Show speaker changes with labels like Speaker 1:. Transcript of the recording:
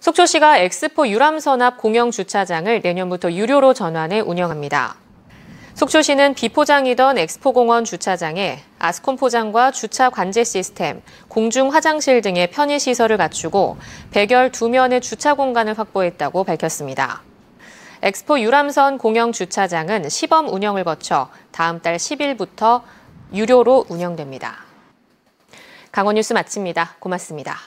Speaker 1: 속초시가 엑스포 유람선앞 공영 주차장을 내년부터 유료로 전환해 운영합니다. 속초시는 비포장이던 엑스포공원 주차장에 아스콘 포장과 주차 관제 시스템, 공중 화장실 등의 편의시설을 갖추고 1열 2면의 주차 공간을 확보했다고 밝혔습니다. 엑스포 유람선 공영 주차장은 시범 운영을 거쳐 다음 달 10일부터 유료로 운영됩니다. 강원 뉴스 마칩니다. 고맙습니다.